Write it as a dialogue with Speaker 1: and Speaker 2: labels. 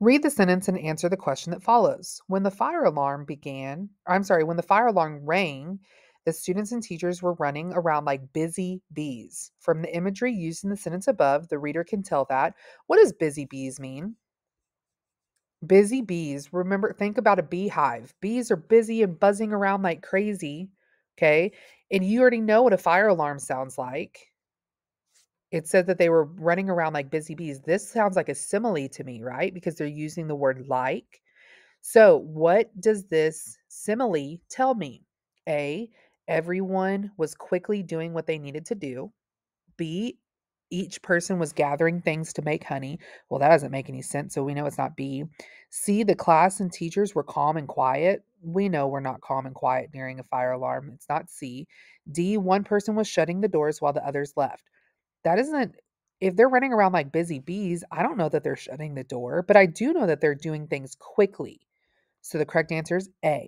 Speaker 1: Read the sentence and answer the question that follows. When the fire alarm began, I'm sorry, when the fire alarm rang, the students and teachers were running around like busy bees. From the imagery used in the sentence above, the reader can tell that. What does busy bees mean? Busy bees, remember, think about a beehive. Bees are busy and buzzing around like crazy, okay? And you already know what a fire alarm sounds like. It said that they were running around like busy bees. This sounds like a simile to me, right? Because they're using the word like. So, what does this simile tell me? A, everyone was quickly doing what they needed to do. B, each person was gathering things to make honey. Well, that doesn't make any sense, so we know it's not B. C, the class and teachers were calm and quiet. We know we're not calm and quiet during a fire alarm. It's not C. D, one person was shutting the doors while the others left that isn't if they're running around like busy bees, I don't know that they're shutting the door, but I do know that they're doing things quickly. So the correct answer is A.